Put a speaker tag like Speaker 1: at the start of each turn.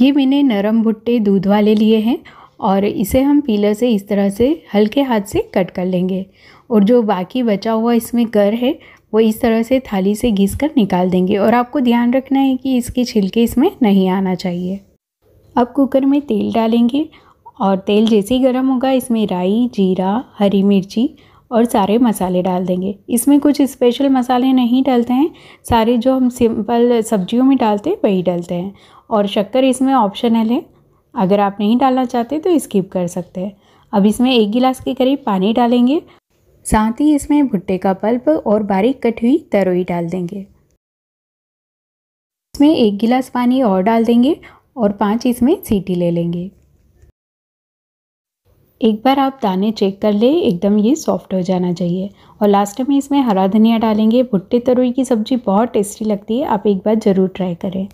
Speaker 1: ये मैंने नरम भुट्टे दूध वाले लिए हैं और इसे हम पीलर से इस तरह से हल्के हाथ से कट कर लेंगे और जो बाकी बचा हुआ इसमें कर है वो इस तरह से थाली से घिस कर निकाल देंगे और आपको ध्यान रखना है कि इसके छिलके इसमें नहीं आना चाहिए अब कुकर में तेल डालेंगे और तेल जैसे ही गर्म होगा इसमें राई जीरा हरी मिर्ची और सारे मसाले डाल देंगे इसमें कुछ स्पेशल मसाले नहीं डालते हैं सारे जो हम सिंपल सब्जियों में डालते हैं वही डालते हैं और शक्कर इसमें ऑप्शनल है अगर आप नहीं डालना चाहते तो स्किप कर सकते हैं अब इसमें एक गिलास के करीब पानी डालेंगे साथ ही इसमें भुट्टे का पल्प और बारीक कटी हुई तरोई डाल देंगे इसमें एक गिलास पानी और डाल देंगे और पाँच इसमें सीटी ले लेंगे एक बार आप दाने चेक कर ले एकदम ये सॉफ्ट हो जाना चाहिए और लास्ट में इसमें हरा धनिया डालेंगे भुट्टे तरोई की सब्ज़ी बहुत टेस्टी लगती है आप एक बार ज़रूर ट्राई करें